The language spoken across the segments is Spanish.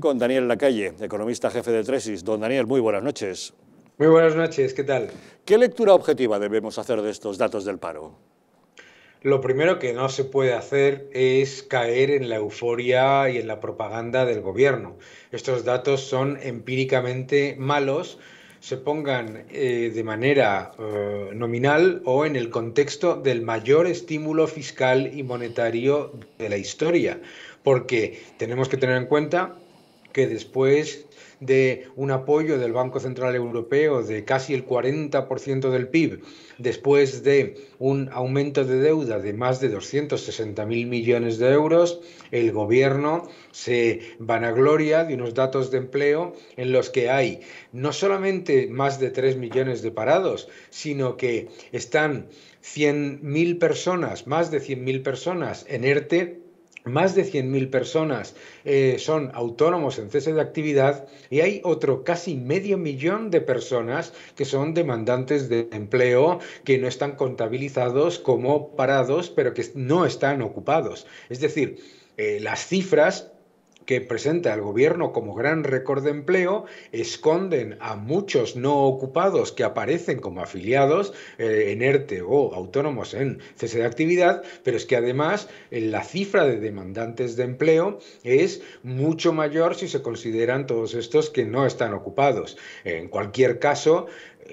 Con Daniel Lacalle, economista jefe de Tresis. Don Daniel, muy buenas noches. Muy buenas noches, ¿qué tal? ¿Qué lectura objetiva debemos hacer de estos datos del paro? Lo primero que no se puede hacer es caer en la euforia y en la propaganda del gobierno. Estos datos son empíricamente malos, se pongan eh, de manera eh, nominal o en el contexto del mayor estímulo fiscal y monetario de la historia. Porque tenemos que tener en cuenta que después de un apoyo del Banco Central Europeo de casi el 40% del PIB, después de un aumento de deuda de más de 260.000 millones de euros, el gobierno se vanagloria de unos datos de empleo en los que hay no solamente más de 3 millones de parados, sino que están 100.000 personas, más de 100.000 personas en ERTE más de 100.000 personas eh, son autónomos en cese de actividad y hay otro casi medio millón de personas que son demandantes de empleo, que no están contabilizados como parados, pero que no están ocupados. Es decir, eh, las cifras que presenta el gobierno como gran récord de empleo, esconden a muchos no ocupados que aparecen como afiliados eh, en ERTE o autónomos en cese de actividad, pero es que además eh, la cifra de demandantes de empleo es mucho mayor si se consideran todos estos que no están ocupados. En cualquier caso,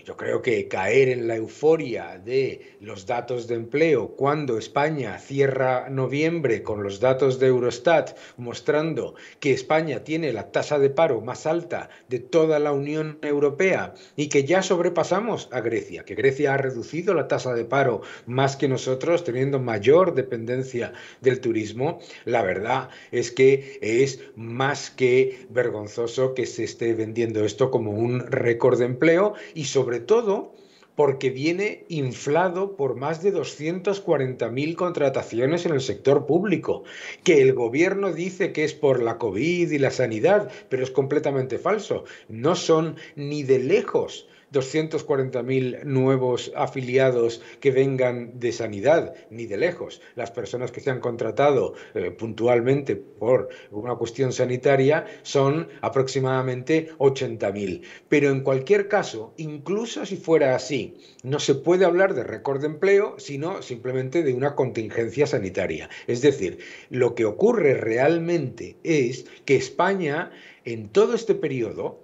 yo creo que caer en la euforia de los datos de empleo cuando España cierra noviembre con los datos de Eurostat mostrando que España tiene la tasa de paro más alta de toda la Unión Europea y que ya sobrepasamos a Grecia, que Grecia ha reducido la tasa de paro más que nosotros teniendo mayor dependencia del turismo, la verdad es que es más que vergonzoso que se esté vendiendo esto como un récord de empleo y sobre sobre todo porque viene inflado por más de 240.000 contrataciones en el sector público, que el gobierno dice que es por la COVID y la sanidad, pero es completamente falso. No son ni de lejos 240.000 nuevos afiliados que vengan de sanidad, ni de lejos. Las personas que se han contratado eh, puntualmente por una cuestión sanitaria son aproximadamente 80.000. Pero en cualquier caso, incluso si fuera así, no se puede hablar de récord de empleo, sino simplemente de una contingencia sanitaria. Es decir, lo que ocurre realmente es que España en todo este periodo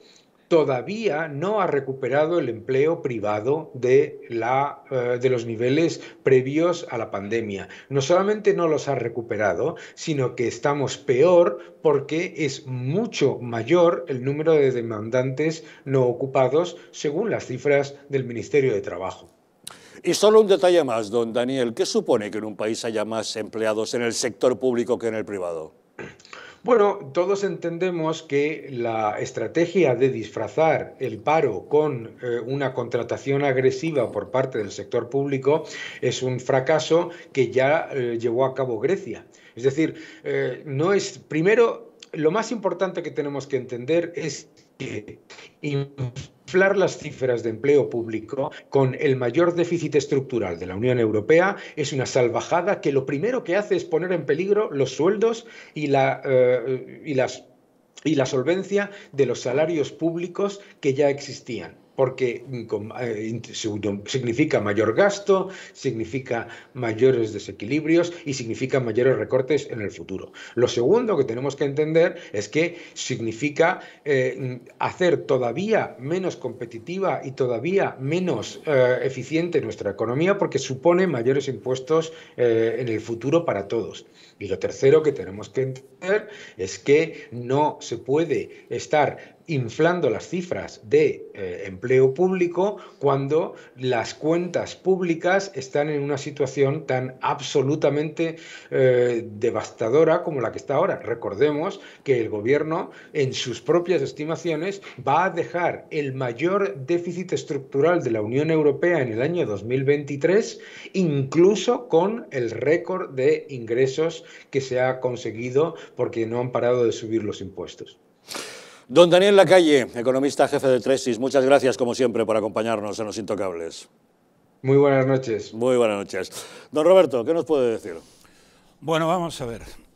todavía no ha recuperado el empleo privado eh, de, los niveles previos a la pandemia. No solamente no los ha recuperado, sino que estamos peor porque es mucho mayor el número de demandantes no ocupados según las cifras del Ministerio de Trabajo. Y solo un detalle más, don Daniel. ¿Qué supone que en un país haya más empleados en el sector público que en el privado? Bueno, todos entendemos que la estrategia de disfrazar el paro con eh, una contratación agresiva por parte del sector público es un fracaso que ya eh, llevó a cabo Grecia. Es decir, eh, no es primero lo más importante que tenemos que entender es inflar las cifras de empleo público con el mayor déficit estructural de la Unión Europea es una salvajada que lo primero que hace es poner en peligro los sueldos y, la, eh, y la solvencia de los salarios públicos que ya existían porque eh, significa mayor gasto, significa mayores desequilibrios y significa mayores recortes en el futuro. Lo segundo que tenemos que entender es que significa eh, hacer todavía menos competitiva y todavía menos eh, eficiente nuestra economía porque supone mayores impuestos en el futuro para todos. Y lo tercero que tenemos que entender es que no se puede estar inflando las cifras de eh, empleo público cuando las cuentas públicas están en una situación tan absolutamente eh, devastadora como la que está ahora. Recordemos que el gobierno en sus propias estimaciones va a dejar el mayor déficit estructural de la Unión Europea en el año 2023, incluso con el récord de ingresos que se ha conseguido porque no han parado de subir los impuestos. Don Daniel Lacalle, economista jefe de Tresis, muchas gracias como siempre por acompañarnos en Los Intocables. Muy buenas noches. Muy buenas noches. Don Roberto, ¿qué nos puede decir? Bueno, vamos a ver.